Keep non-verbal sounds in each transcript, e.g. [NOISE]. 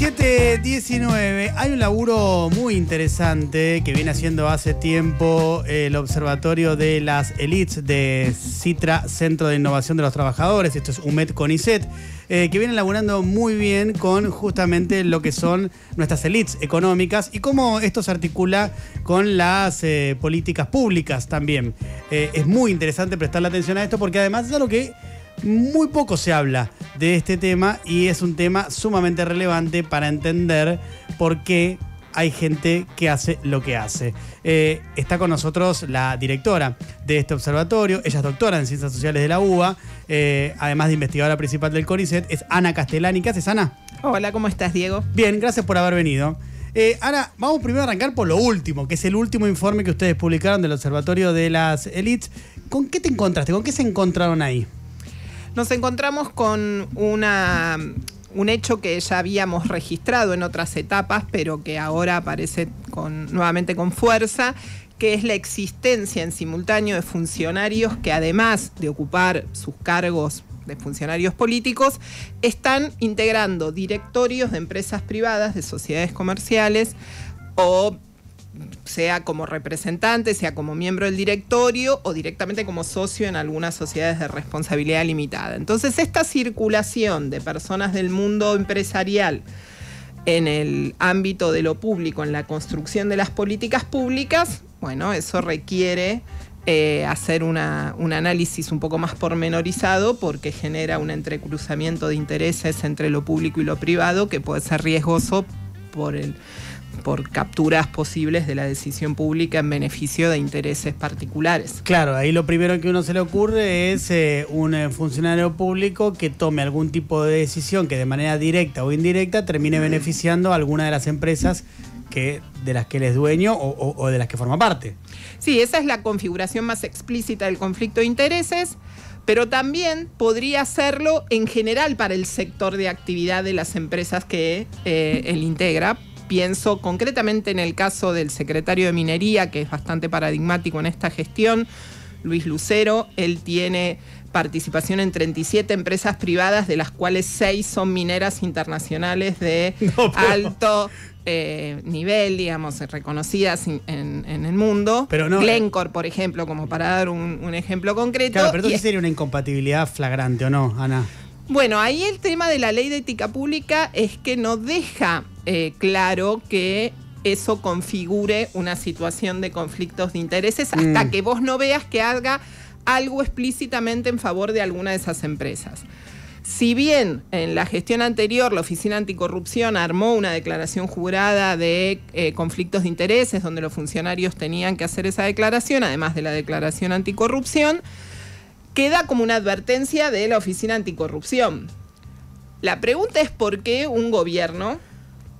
7.19, hay un laburo muy interesante que viene haciendo hace tiempo el Observatorio de las Elites de Citra, Centro de Innovación de los Trabajadores, esto es UMED CONICET, eh, que viene laburando muy bien con justamente lo que son nuestras elites económicas y cómo esto se articula con las eh, políticas públicas también. Eh, es muy interesante prestarle atención a esto porque además es lo que muy poco se habla de este tema y es un tema sumamente relevante para entender por qué hay gente que hace lo que hace. Eh, está con nosotros la directora de este observatorio, ella es doctora en Ciencias Sociales de la UBA, eh, además de investigadora principal del Coricet, es Ana Castellani. ¿Qué haces, Ana? Hola, ¿cómo estás, Diego? Bien, gracias por haber venido. Eh, Ana, vamos primero a arrancar por lo último, que es el último informe que ustedes publicaron del Observatorio de las Elites. ¿Con qué te encontraste? ¿Con qué se encontraron ahí? nos encontramos con una, un hecho que ya habíamos registrado en otras etapas, pero que ahora aparece nuevamente con fuerza, que es la existencia en simultáneo de funcionarios que además de ocupar sus cargos de funcionarios políticos, están integrando directorios de empresas privadas, de sociedades comerciales o sea como representante, sea como miembro del directorio o directamente como socio en algunas sociedades de responsabilidad limitada. Entonces, esta circulación de personas del mundo empresarial en el ámbito de lo público, en la construcción de las políticas públicas, bueno, eso requiere eh, hacer un análisis un poco más pormenorizado porque genera un entrecruzamiento de intereses entre lo público y lo privado que puede ser riesgoso por el por capturas posibles de la decisión pública en beneficio de intereses particulares. Claro, ahí lo primero que uno se le ocurre es eh, un eh, funcionario público que tome algún tipo de decisión que de manera directa o indirecta termine beneficiando a alguna de las empresas que, de las que él es dueño o, de las que forma parte. Sí, esa es la configuración más explícita del conflicto de intereses pero también podría hacerlo en general para el sector de actividad de las empresas que eh, él integra, pienso concretamente en el caso del secretario de Minería, que es bastante paradigmático en esta gestión, Luis Lucero. Él tiene participación en 37 empresas privadas, de las cuales 6 son mineras internacionales de [LAUGHS] alto eh, nivel, digamos, reconocidas en, el mundo. Pero no, Glencore, eh, por ejemplo, como para dar un, ejemplo concreto. Claro, pero entonces sería una incompatibilidad flagrante, ¿o no, Ana? Bueno, ahí el tema de la ley de ética pública es que no deja eh, claro que eso configure una situación de conflictos de intereses hasta mm. que vos no veas que haga algo explícitamente en favor de alguna de esas empresas. Si bien en la gestión anterior la Oficina Anticorrupción armó una declaración jurada de eh, conflictos de intereses, donde los funcionarios tenían que hacer esa declaración, además de la declaración anticorrupción, queda como una advertencia de la Oficina Anticorrupción. La pregunta es por qué un gobierno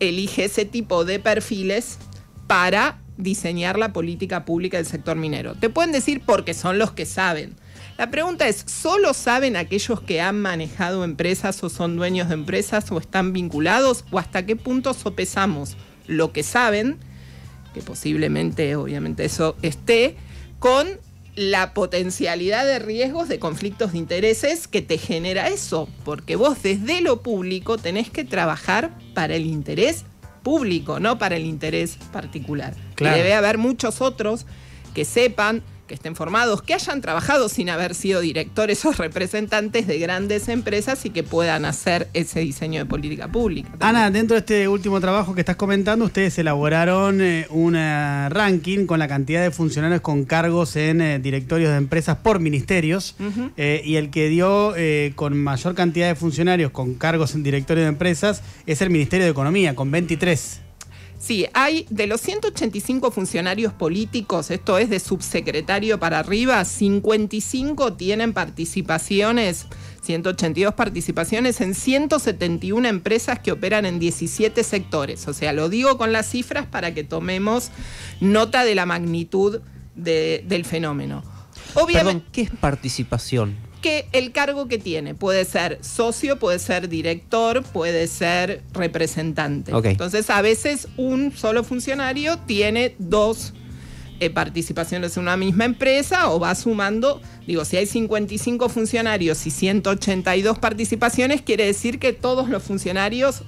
elige ese tipo de perfiles para diseñar la política pública del sector minero. Te pueden decir porque son los que saben. La pregunta es, ¿solo saben aquellos que han manejado empresas o son dueños de empresas o están vinculados? ¿O hasta qué punto sopesamos lo que saben, que posiblemente obviamente eso esté, con la potencialidad de riesgos de conflictos de intereses que te genera eso, porque vos desde lo público tenés que trabajar para el interés público, no para el interés particular. Y debe haber muchos otros que sepan que estén formados, que hayan trabajado sin haber sido directores [LAUGHS] o representantes de grandes empresas y que puedan hacer ese diseño de política pública. Ana, dentro de este último trabajo que estás comentando, ustedes elaboraron eh, un eh, ranking con la cantidad de funcionarios con cargos en eh, directorios de empresas por ministerios y el que dio con mayor cantidad de funcionarios con cargos en directorios de empresas es el Ministerio de Economía, con 23. Sí, hay de los 185 funcionarios políticos, esto es de subsecretario para arriba, 55 tienen participaciones, 182 participaciones en 171 empresas que operan en 17 sectores. O sea, lo digo con las cifras para que tomemos nota de la magnitud del fenómeno. ¿qué es participación? que el cargo que tiene. Puede ser socio, puede ser director, puede ser representante. Entonces, a veces un solo funcionario tiene dos eh, participaciones en una misma empresa o va sumando, digo, si hay 55 funcionarios y 182 participaciones, quiere decir que todos los funcionarios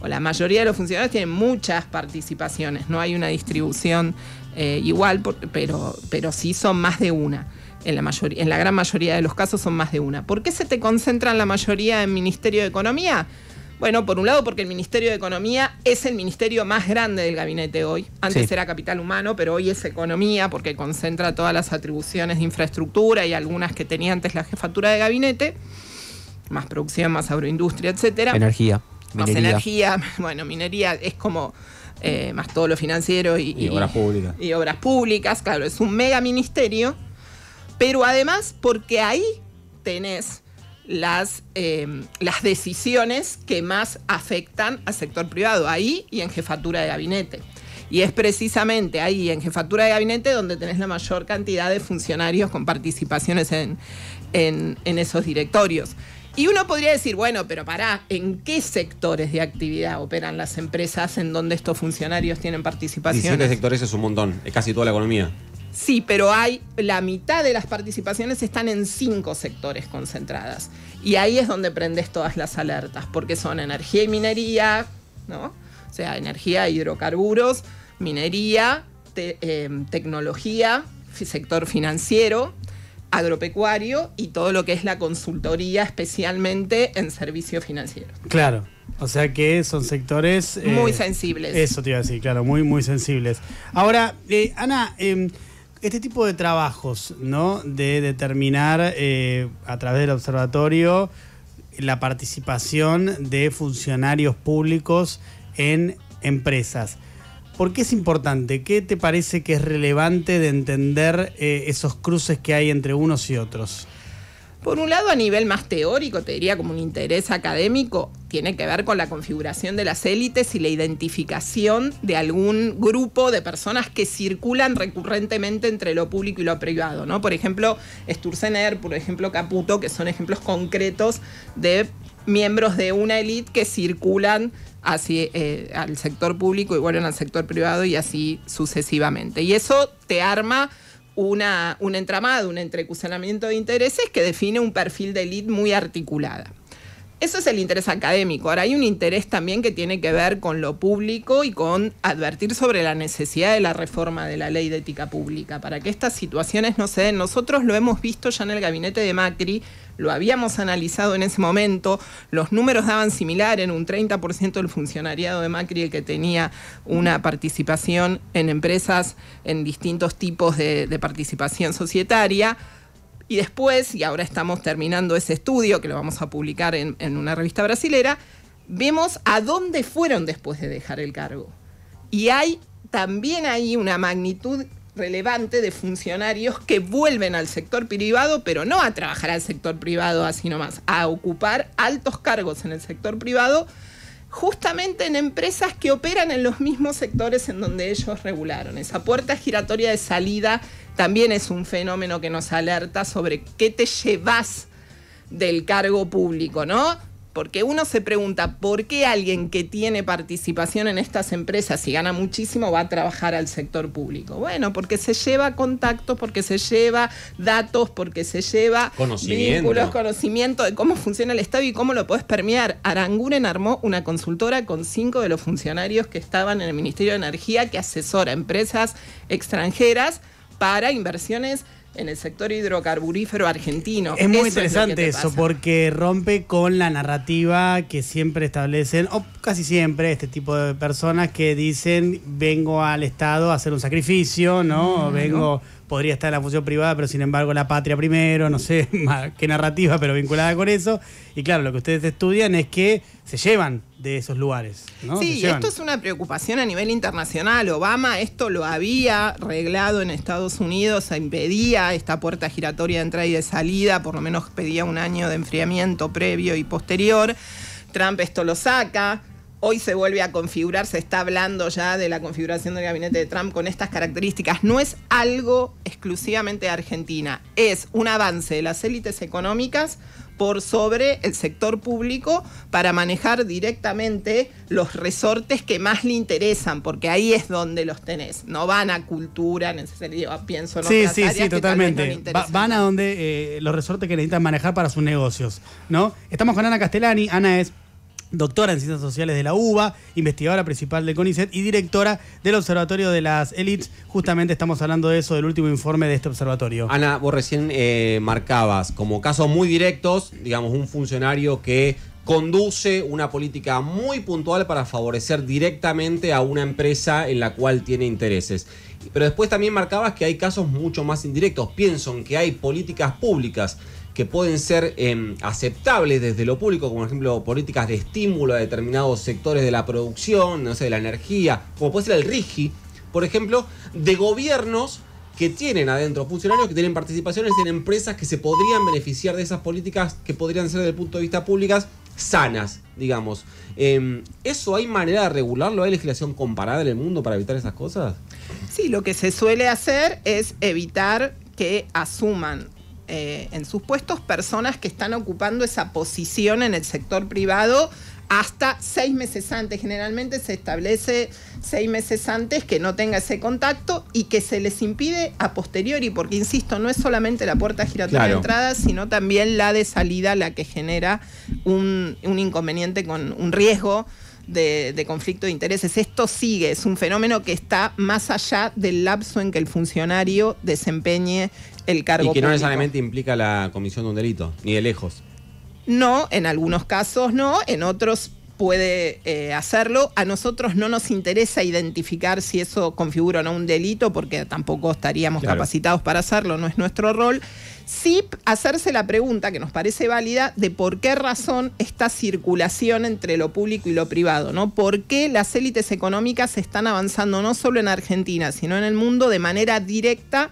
o la mayoría de los funcionarios tienen muchas participaciones, no hay una distribución eh, igual, pero, pero sí son más de una en la, mayoría, en la gran mayoría de los casos son más de una. ¿Por qué se te concentra en la mayoría en Ministerio de Economía? Bueno, por un lado porque el Ministerio de Economía es el ministerio más grande del gabinete hoy. Antes era Capital Humano, pero hoy es Economía porque concentra todas las atribuciones de infraestructura y algunas que tenía antes la jefatura de gabinete. Más producción, más agroindustria, etcétera. Energía. Más energía, [LAUGHS] bueno, minería es como eh, más todo lo financiero y, y obras públicas. Y obras públicas, claro, es un mega ministerio pero además porque ahí tenés las, em, las decisiones que más afectan al sector privado, ahí y en jefatura de gabinete. Y es precisamente ahí, en jefatura de gabinete, donde tenés la mayor cantidad de funcionarios con participaciones en, esos directorios. Y uno podría decir, bueno, pero pará, ¿en qué sectores de actividad operan las empresas en donde estos funcionarios tienen participación? 17 sectores es un montón, es casi toda la economía. Sí, pero hay la mitad de las participaciones están en cinco sectores concentradas. Y ahí es donde prendes todas las alertas, porque son energía y minería, ¿no? O sea, energía, hidrocarburos, minería, eh, tecnología, sector financiero, agropecuario y todo lo que es la consultoría, especialmente en servicios financieros. Claro. O sea que son sectores... muy eh, sensibles. Eso te iba a decir, claro, muy, muy sensibles. Ahora, eh, Ana, em, este tipo de trabajos, ¿no? De determinar eh, a través del observatorio la participación de funcionarios públicos en empresas. ¿Por qué es importante? ¿Qué te parece que es relevante de entender eh, esos cruces que hay entre unos y otros? Por un lado, a nivel más teórico, te diría como un interés académico, tiene que ver con la configuración de las élites y la identificación de algún grupo de personas que circulan recurrentemente entre lo público y lo privado, ¿no? Por ejemplo, Sturzener, por ejemplo, Caputo, que son ejemplos concretos de miembros de una élite que circulan así eh, al sector público igual en al sector privado y así sucesivamente. Y eso te arma una, un entramado, un entrecucionamiento de intereses que define un perfil de elite muy articulada. Eso es el interés académico. Ahora hay un interés también que tiene que ver con lo público y con advertir sobre la necesidad de la reforma de la ley de ética pública para que estas situaciones no se den. Nosotros lo hemos visto ya en el gabinete de Macri, lo habíamos analizado en ese momento, los números daban similar en un 30% del funcionariado de Macri el que tenía una participación en empresas en distintos tipos de participación societaria. Y después, y ahora estamos terminando ese estudio que lo vamos a publicar en, en una revista brasilera, vemos a dónde fueron después de dejar el cargo. Y hay también ahí una magnitud relevante de funcionarios que vuelven al sector privado, pero no a trabajar al sector privado así nomás, a ocupar altos cargos en el sector privado justamente en empresas que operan en los mismos sectores en donde ellos regularon. Esa puerta giratoria de salida también es un fenómeno que nos alerta sobre qué te llevas del cargo público, ¿no? porque uno se pregunta por qué alguien que tiene participación en estas empresas y gana muchísimo va a trabajar al sector público. Bueno, porque se lleva contactos, porque se lleva datos, porque se lleva vínculos, conocimiento de cómo funciona el Estado y cómo lo puedes permear. Aranguren armó una consultora con cinco de los funcionarios que estaban en el Ministerio de Energía que asesora a empresas extranjeras para inversiones en el sector hidrocarburífero argentino. Es muy interesante eso, porque rompe con la narrativa que siempre establecen, o casi siempre, este tipo de personas que dicen, vengo al Estado a hacer un sacrificio, ¿no? vengo podría estar la función privada, pero sin embargo la patria primero, no sé [LAUGHS] qué narrativa, pero vinculada con eso. Y claro, lo que ustedes estudian es que se llevan de esos lugares. Sí, esto es una preocupación a nivel internacional. Obama esto lo había reglado en Estados Unidos, impedía esta puerta giratoria de entrada y de salida, por lo menos pedía un año de enfriamiento previo y posterior. Trump esto lo saca. Hoy se vuelve a configurar, se está hablando ya de la configuración del gabinete de Trump con estas características. No es algo exclusivamente de Argentina, es un avance de las élites económicas por sobre el sector público para manejar directamente los resortes que más le interesan, porque ahí es donde los tenés. No van a cultura, en ese sentido, pienso en sí, sí, sí, sí, totalmente. van a donde eh, los resortes que necesitan manejar para sus negocios, ¿no? Estamos con Ana Castellani. Ana es doctora en Ciencias Sociales de la UBA, investigadora principal de CONICET y directora del Observatorio de las Elites. Justamente estamos hablando de eso, del último informe de este observatorio. Ana, vos recién eh, marcabas como casos muy directos, digamos, un funcionario que conduce una política muy puntual para favorecer directamente a una empresa en la cual tiene intereses. Pero después también marcabas que hay casos mucho más indirectos. Pienso en que hay políticas públicas que pueden ser em, aceptables desde lo público, como por ejemplo políticas de estímulo a determinados sectores de la producción, no sé, de la energía, como puede ser el RIGI, por ejemplo, de gobiernos que tienen adentro funcionarios, que tienen participaciones en empresas que se podrían beneficiar de esas políticas que podrían ser desde el punto de vista públicas sanas, digamos. Em, ¿Eso hay manera de regularlo? ¿Hay legislación comparada en el mundo para evitar esas cosas? Sí, lo que se suele hacer es evitar que asuman eh, en sus puestos personas que están ocupando esa posición en el sector privado hasta seis meses antes. Generalmente se establece seis meses antes que no tenga ese contacto y que se les impide a posteriori, porque insisto, no es solamente la puerta giratoria de entrada, sino también la de salida la que genera un inconveniente con un riesgo de, conflicto de intereses. Esto sigue, es un fenómeno que está más allá del lapso en que el funcionario desempeñe el cargo. Y que no necesariamente implica la comisión de un delito, ni de lejos. No, en algunos casos no, en otros puede eh, hacerlo. A nosotros no nos interesa identificar si eso configura o no un delito, porque tampoco estaríamos capacitados para hacerlo, no es nuestro rol. Sí hacerse la pregunta, que nos parece válida, de por qué razón esta circulación entre lo público y lo privado, ¿no? ¿Por qué las élites económicas están avanzando no solo en Argentina, sino en el mundo de manera directa,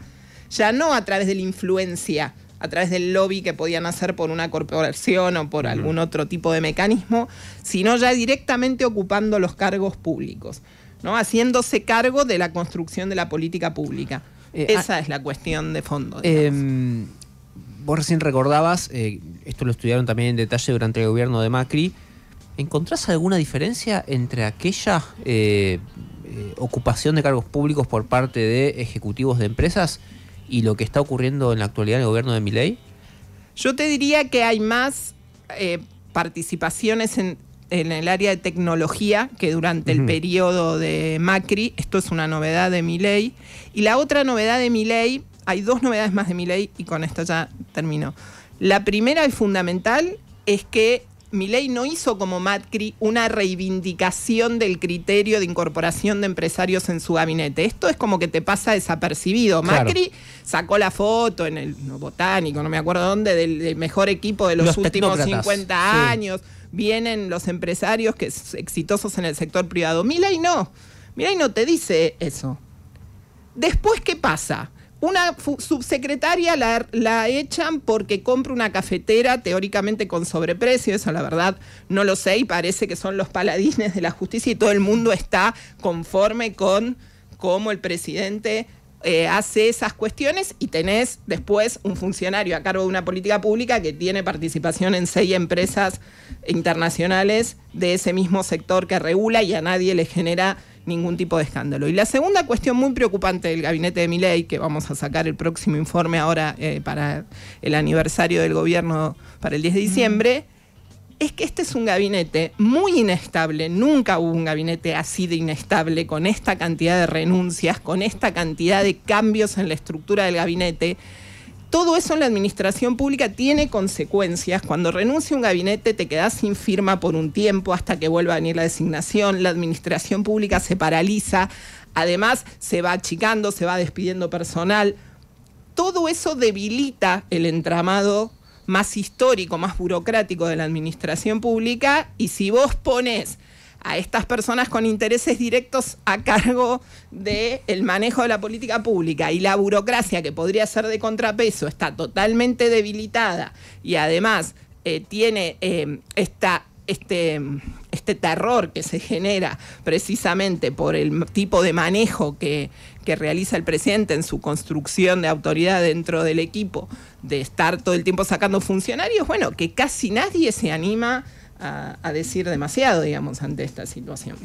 ya no a través de la influencia? a través del lobby que podían hacer por una corporación o por algún otro tipo de mecanismo, sino ya directamente ocupando los cargos públicos, ¿no? haciéndose cargo de la construcción de la política pública. Eh, ah, Esa es la cuestión de fondo. Em, vos recién recordabas, eh, esto lo estudiaron también en detalle durante el gobierno de Macri, ¿encontrás alguna diferencia entre aquella eh, ocupación de cargos públicos por parte de ejecutivos de empresas? y lo que está ocurriendo en la actualidad en el gobierno de Miley? Yo te diría que hay más eh, participaciones en, el área de tecnología que durante el periodo de Macri. Esto es una novedad de Miley. Y la otra novedad de Miley, hay dos novedades más de Miley, y con esto ya termino. La primera y fundamental es que Milei no hizo como Macri una reivindicación del criterio de incorporación de empresarios en su gabinete. Esto es como que te pasa desapercibido. Macri sacó la foto en el botánico, no me acuerdo dónde, del, mejor equipo de los, últimos 50 años. Vienen los empresarios que exitosos en el sector privado. Milei no. Milei no te dice eso. Después, ¿qué pasa? Una subsecretaria la, echan porque compra una cafetera teóricamente con sobreprecio, eso la verdad no lo sé y parece que son los paladines de la justicia y todo el mundo está conforme con cómo el presidente eh, hace esas cuestiones y tenés después un funcionario a cargo de una política pública que tiene participación en seis empresas internacionales de ese mismo sector que regula y a nadie le genera ningún tipo de escándalo. Y la segunda cuestión muy preocupante del gabinete de Miley, que vamos a sacar el próximo informe ahora eh, para el aniversario del gobierno para el 10 de diciembre, es que este es un gabinete muy inestable, nunca hubo un gabinete así de inestable, con esta cantidad de renuncias, con esta cantidad de cambios en la estructura del gabinete todo eso en la administración pública tiene consecuencias. Cuando renuncia un gabinete te quedas sin firma por un tiempo hasta que vuelva a venir la designación. La administración pública se paraliza. Además, se va achicando, se va despidiendo personal. Todo eso debilita el entramado más histórico, más burocrático de la administración pública. Y si vos pones a estas personas con intereses directos a cargo del manejo de la política pública y la burocracia que podría ser de contrapeso está totalmente debilitada y además eh, tiene eh, esta, este, este, terror que se genera precisamente por el tipo de manejo que, que realiza el presidente en su construcción de autoridad dentro del equipo, de estar todo el tiempo sacando funcionarios, bueno, que casi nadie se anima a, decir demasiado, digamos, ante esta situación.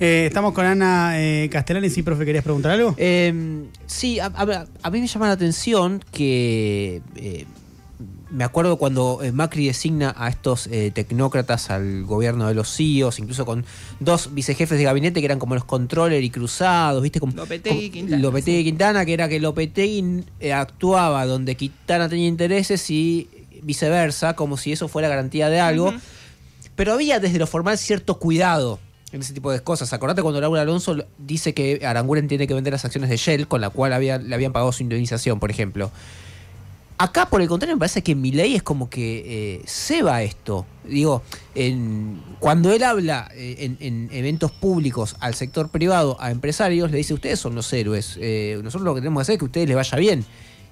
Eh, estamos con Ana eh, Castellani. Sí, profe, ¿querías preguntar algo? Eh, sí, a, mí me llama la atención que eh, me acuerdo cuando eh, Macri designa a estos tecnócratas al gobierno de los CIOs, e incluso con dos vicejefes de gabinete que eran como los controller y cruzados, ¿viste? Como, Lopetegui y Quintana. Quintana, que era que Lopetegui actuaba donde Quintana tenía intereses y viceversa, como si eso fuera garantía de algo. Pero había desde lo formal cierto cuidado en ese tipo de cosas. Acordate cuando Laura Alonso dice que Aranguren tiene que vender las acciones de Shell, con la cual había, le habían pagado su indemnización, por ejemplo. Acá, por el contrario, me parece que mi ley es como que eh, va esto. Digo, en, cuando él habla eh, en, eventos públicos al sector privado, a empresarios, le dice, ustedes son los héroes. Eh, nosotros lo que tenemos que hacer es que a ustedes les vaya bien.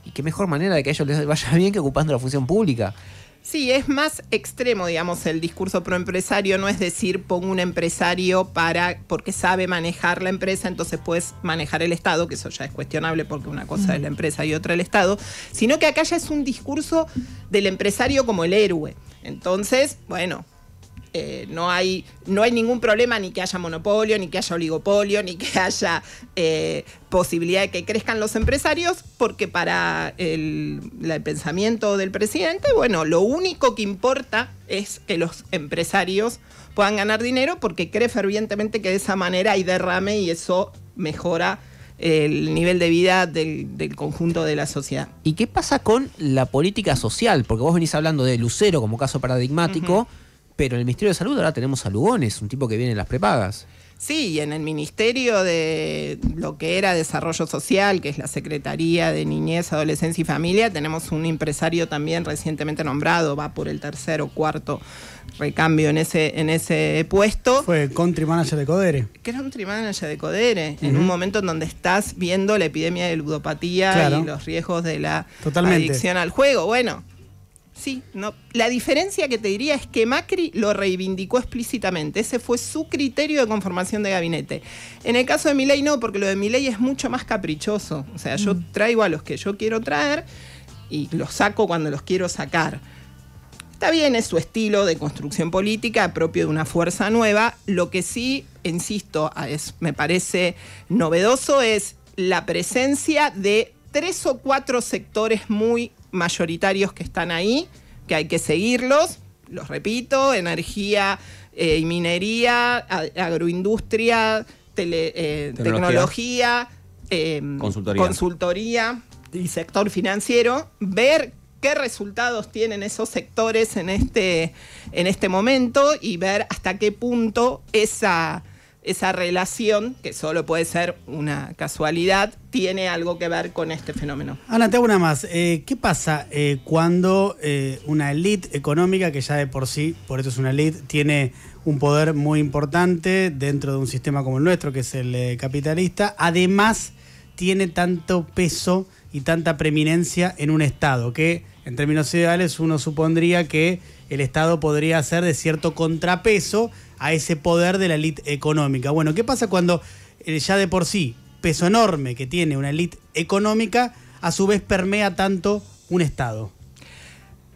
Y qué mejor manera de que a ellos les vaya bien que ocupando la función pública. Sí, es más extremo, digamos, el discurso proempresario. No es decir, pongo un empresario para porque sabe manejar la empresa, entonces puedes manejar el Estado, que eso ya es cuestionable porque una cosa es la empresa y otra el Estado, sino que acá ya es un discurso del empresario como el héroe. Entonces, bueno, eh, no, hay, no hay ningún problema ni que haya monopolio, ni que haya oligopolio, ni que haya eh, posibilidad de que crezcan los empresarios, porque para el, pensamiento del presidente, bueno, lo único que importa es que los empresarios puedan ganar dinero porque cree fervientemente que de esa manera hay derrame y eso mejora el nivel de vida del, conjunto de la sociedad. ¿Y qué pasa con la política social? Porque vos venís hablando de Lucero como caso paradigmático. Pero en el Ministerio de Salud ahora tenemos a Lugones, un tipo que viene en las prepagas. Sí, y en el Ministerio de lo que era Desarrollo Social, que es la Secretaría de Niñez, Adolescencia y Familia, tenemos un empresario también recientemente nombrado, va por el tercer o cuarto recambio en ese, en ese puesto. Fue country manager de Codere. Que era country manager de Codere, en un momento en donde estás viendo la epidemia de ludopatía y los riesgos de la adicción al juego. Bueno, Sí, no. La diferencia que te diría es que Macri lo reivindicó explícitamente. Ese fue su criterio de conformación de gabinete. En el caso de Milei no, porque lo de Milei es mucho más caprichoso. O sea, yo mm. traigo a los que yo quiero traer y los saco cuando los quiero sacar. Está bien, es su estilo de construcción política propio de una fuerza nueva. Lo que sí, insisto, es, me parece novedoso es la presencia de tres o cuatro sectores muy mayoritarios que están ahí, que hay que seguirlos, los repito, energía eh, y minería, agroindustria, eh, tecnología, eh, consultoría. y sector financiero, ver qué resultados tienen esos sectores en este, en este momento y ver hasta qué punto esa esa relación, que solo puede ser una casualidad, tiene algo que ver con este fenómeno. Ana, te una más. Eh, ¿Qué pasa eh, cuando eh, una elite económica, que ya de por sí, por eso es una elite, tiene un poder muy importante dentro de un sistema como el nuestro, que es el capitalista, además tiene tanto peso y tanta preeminencia en un Estado que en términos ideales, uno supondría que el Estado podría hacer de cierto contrapeso a ese poder de la élite económica. Bueno, ¿qué pasa cuando eh, ya de por sí peso enorme que tiene una élite económica a su vez permea tanto un Estado?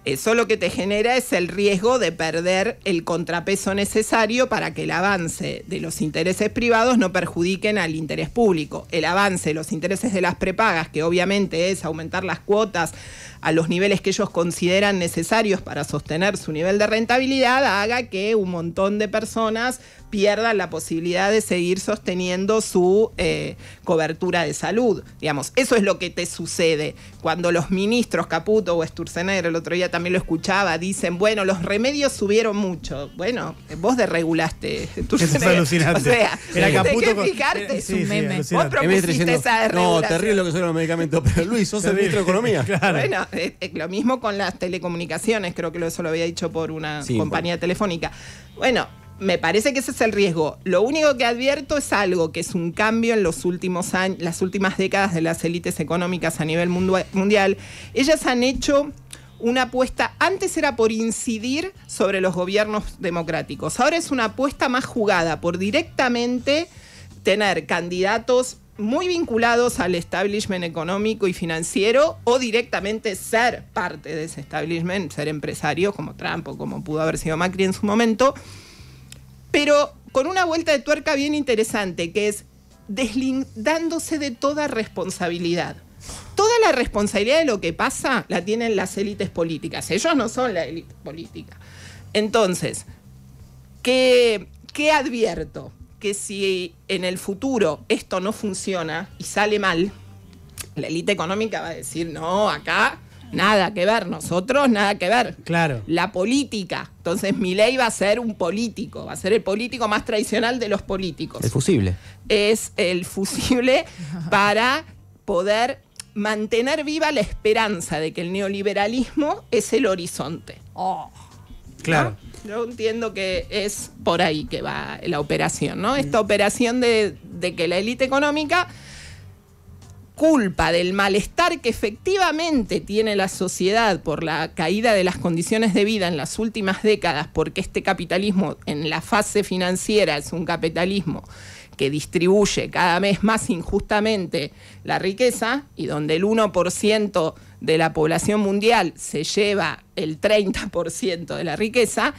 Eso eh, lo que te genera es el riesgo de perder el contrapeso necesario para que el avance de los intereses privados no perjudiquen al interés público. El avance de los intereses de las prepagas, que obviamente es aumentar las cuotas, a los niveles que ellos consideran necesarios para sostener su nivel de rentabilidad haga que un montón de personas pierdan la posibilidad de seguir sosteniendo su eh, cobertura de salud. Digamos, eso es lo que te sucede. Cuando los ministros Caputo o Sturzenegger, el otro día también lo escuchaba, dicen, bueno, los remedios subieron mucho. Bueno, vos desregulaste. [LAUGHS] Eso es alucinante. O sea, Era Caputo fijarte. Es un meme. No, terrible lo que son los medicamentos, pero Luis, sos el ministro de Economía. [LAUGHS] claro. [LAUGHS] lo mismo con las telecomunicaciones, creo que eso lo había dicho por una compañía telefónica. Bueno, me parece que ese es el riesgo. Lo único que advierto es algo, que es un cambio en los últimos años, las últimas décadas de las élites económicas a nivel mundial. Ellas han hecho una apuesta, antes era por incidir sobre los gobiernos democráticos, ahora es una apuesta más jugada por directamente tener candidatos muy vinculados al establishment económico y financiero o directamente ser parte de ese establishment, ser empresario, como Trump o como pudo haber sido Macri en su momento, pero con una vuelta de tuerca bien interesante que es deslindándose de toda responsabilidad. Toda la responsabilidad de lo que pasa la tienen las élites políticas, ellos no son la élite política. Entonces, ¿qué, qué advierto? que si en el futuro esto no funciona y sale mal, la élite económica va a decir, no, acá nada que ver, nosotros nada que ver. Claro. La política. Entonces mi ley va a ser un político, va a ser el político más tradicional de los políticos. El fusible. Es el fusible [LAUGHS] para poder mantener viva la esperanza de que el neoliberalismo es el horizonte. Oh. Claro. Yo entiendo que es por ahí que va la operación, ¿no? Esta operación de, de que la élite económica culpa del malestar que efectivamente tiene la sociedad por la caída de las condiciones de vida en las últimas décadas, porque este capitalismo en la fase financiera es un capitalismo que distribuye cada vez más injustamente la riqueza y donde el 1% de la población mundial se lleva el 30% de la riqueza,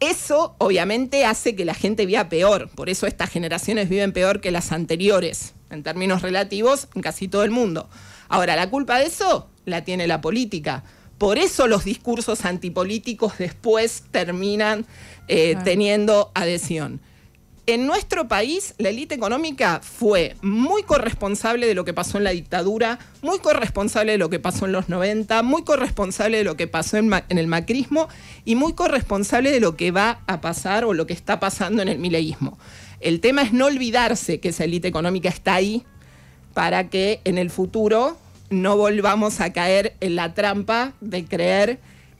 eso obviamente hace que la gente viva peor. Por eso estas generaciones viven peor que las anteriores, en términos relativos, en casi todo el mundo. Ahora, la culpa de eso la tiene la política. Por eso los discursos antipolíticos después terminan eh, teniendo adhesión en nuestro país la élite económica fue muy corresponsable de lo que pasó en la dictadura, muy corresponsable de lo que pasó en los 90, muy corresponsable de lo que pasó en, el macrismo y muy corresponsable de lo que va a pasar o lo que está pasando en el mileísmo. El tema es no olvidarse que esa élite económica está ahí para que en el futuro no volvamos a caer en la trampa de creer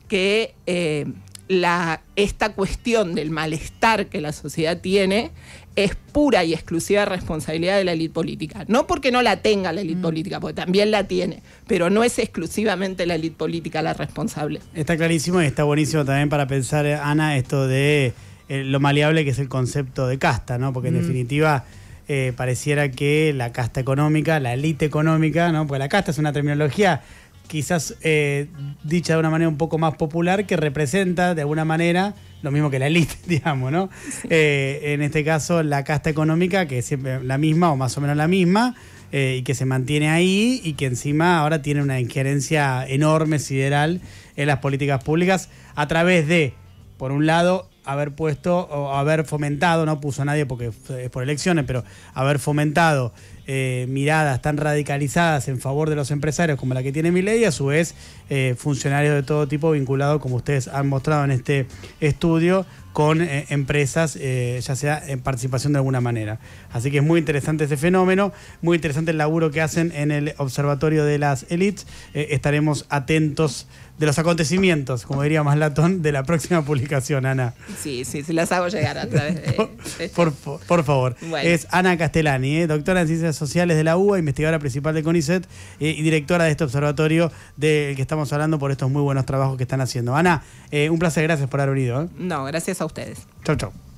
que eh, la, esta cuestión del malestar que la sociedad tiene es pura y exclusiva responsabilidad de la élite política. No porque no la tenga la élite mm. política, porque también la tiene, pero no es exclusivamente la élite política la responsable. Está clarísimo y está buenísimo también para pensar, Ana, esto de eh, lo maleable que es el concepto de casta, ¿no? Porque en mm. definitiva... Eh, pareciera que la casta económica, la élite económica, ¿no? Porque la casta es una terminología quizás eh, dicha de una manera un poco más popular, que representa de alguna manera lo mismo que la élite, [LAUGHS] digamos, ¿no? Eh, en este caso, la casta económica, que es siempre la misma o más o menos la misma, eh, y que se mantiene ahí y que encima ahora tiene una injerencia enorme, sideral, en las políticas públicas, a través de, por un lado, haber puesto o haber fomentado, no puso a nadie porque es por elecciones, pero haber fomentado eh, miradas tan radicalizadas en favor de los empresarios como la que tiene Milei y a su vez eh, funcionarios de todo tipo vinculados, como ustedes han mostrado en este estudio, con eh, empresas, ya sea en participación de alguna manera. Así que es muy interesante ese fenómeno, muy interesante el laburo que hacen en el Observatorio de las Elites. estaremos atentos de los acontecimientos, como diría más latón, de la próxima publicación, Ana. Sí, sí, se las hago llegar a través de... por, favor. Es Ana Castellani, ¿eh? doctora en Ciencias Sociales de la UBA, investigadora principal de CONICET eh, y directora de este observatorio del que estamos hablando por estos muy buenos trabajos que están haciendo. Ana, eh, un placer, gracias por haber venido. No, gracias a ustedes. Chau, chau.